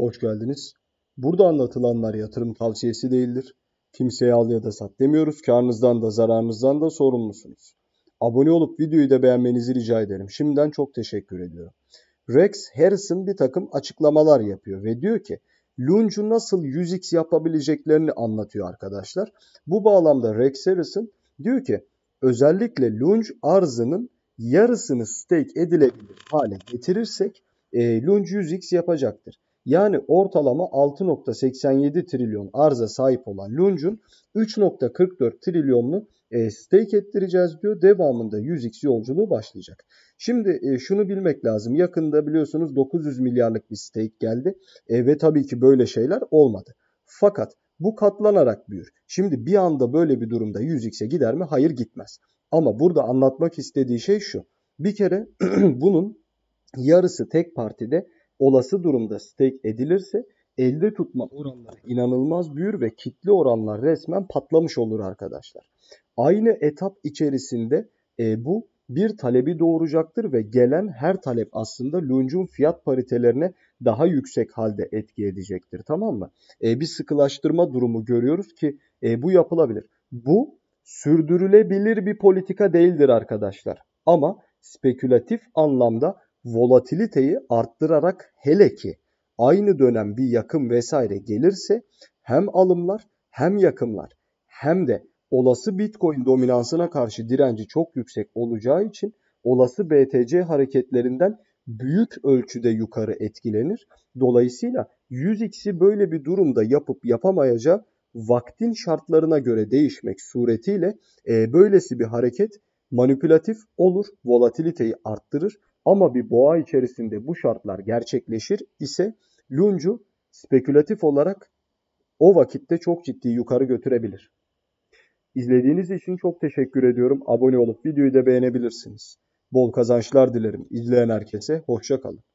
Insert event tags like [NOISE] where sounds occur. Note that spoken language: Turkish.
Hoş geldiniz. Burada anlatılanlar yatırım tavsiyesi değildir. Kimseye al ya da sat demiyoruz. Karnınızdan da zararınızdan da sorumlusunuz. Abone olup videoyu da beğenmenizi rica ederim. Şimdiden çok teşekkür ediyorum. Rex Harrison bir takım açıklamalar yapıyor ve diyor ki Lunge'u nasıl 100x yapabileceklerini anlatıyor arkadaşlar. Bu bağlamda Rex Harrison diyor ki özellikle Lunge arzının yarısını stake edilebilir hale getirirsek e, Lunge 100x yapacaktır. Yani ortalama 6.87 trilyon arza sahip olan Lunjun, 3.44 trilyonlu e, stake ettireceğiz diyor. Devamında 100x yolculuğu başlayacak. Şimdi e, şunu bilmek lazım. Yakında biliyorsunuz 900 milyarlık bir stake geldi. E, ve tabii ki böyle şeyler olmadı. Fakat bu katlanarak büyür. Şimdi bir anda böyle bir durumda 100x'e gider mi? Hayır gitmez. Ama burada anlatmak istediği şey şu. Bir kere [CLEARS THROAT] bunun yarısı tek partide olası durumda stake edilirse elde tutma oranları inanılmaz büyür ve kitli oranlar resmen patlamış olur arkadaşlar. Aynı etap içerisinde e, bu bir talebi doğuracaktır ve gelen her talep aslında lunge'un fiyat paritelerine daha yüksek halde etki edecektir tamam mı? E, bir sıkılaştırma durumu görüyoruz ki e, bu yapılabilir. Bu sürdürülebilir bir politika değildir arkadaşlar ama spekülatif anlamda volatiliteyi arttırarak hele ki aynı dönem bir yakım vesaire gelirse hem alımlar hem yakımlar hem de olası Bitcoin dominansına karşı direnci çok yüksek olacağı için olası BTC hareketlerinden büyük ölçüde yukarı etkilenir. Dolayısıyla 100x'i böyle bir durumda yapıp yapamayacağı vaktin şartlarına göre değişmek suretiyle e, böylesi bir hareket manipülatif olur, volatiliteyi arttırır ama bir boğa içerisinde bu şartlar gerçekleşir ise luncu spekülatif olarak o vakitte çok ciddi yukarı götürebilir. İzlediğiniz için çok teşekkür ediyorum. Abone olup videoyu da beğenebilirsiniz. Bol kazançlar dilerim. İzleyen herkese hoşça kalın.